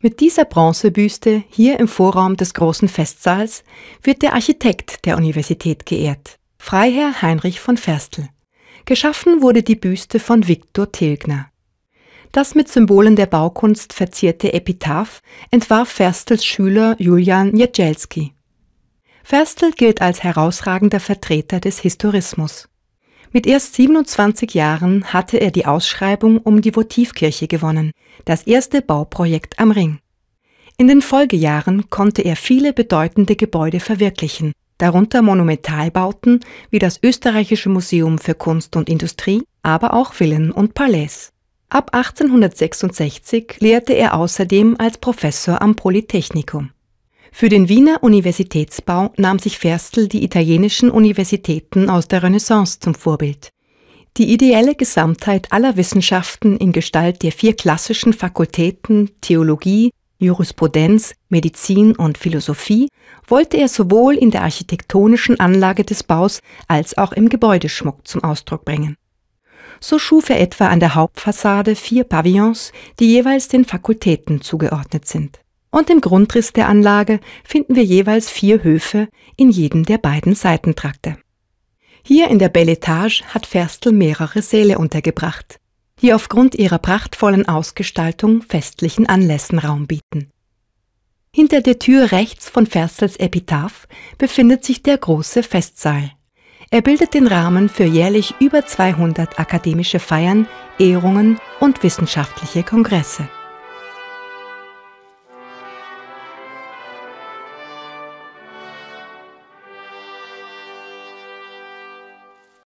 Mit dieser Bronzebüste hier im Vorraum des großen Festsaals wird der Architekt der Universität geehrt, Freiherr Heinrich von Ferstel. Geschaffen wurde die Büste von Viktor Tilgner. Das mit Symbolen der Baukunst verzierte Epitaph entwarf Ferstels Schüler Julian Jedzielski. Ferstel gilt als herausragender Vertreter des Historismus. Mit erst 27 Jahren hatte er die Ausschreibung um die Votivkirche gewonnen, das erste Bauprojekt am Ring. In den Folgejahren konnte er viele bedeutende Gebäude verwirklichen, darunter Monumentalbauten wie das Österreichische Museum für Kunst und Industrie, aber auch Villen und Palais. Ab 1866 lehrte er außerdem als Professor am Polytechnikum. Für den Wiener Universitätsbau nahm sich Ferstel die italienischen Universitäten aus der Renaissance zum Vorbild. Die ideelle Gesamtheit aller Wissenschaften in Gestalt der vier klassischen Fakultäten Theologie, Jurisprudenz, Medizin und Philosophie wollte er sowohl in der architektonischen Anlage des Baus als auch im Gebäudeschmuck zum Ausdruck bringen. So schuf er etwa an der Hauptfassade vier Pavillons, die jeweils den Fakultäten zugeordnet sind und im Grundriss der Anlage finden wir jeweils vier Höfe in jedem der beiden Seitentrakte. Hier in der Belle Etage hat Ferstel mehrere Säle untergebracht, die aufgrund ihrer prachtvollen Ausgestaltung festlichen Anlässen Raum bieten. Hinter der Tür rechts von Ferstels Epitaph befindet sich der große Festsaal. Er bildet den Rahmen für jährlich über 200 akademische Feiern, Ehrungen und wissenschaftliche Kongresse.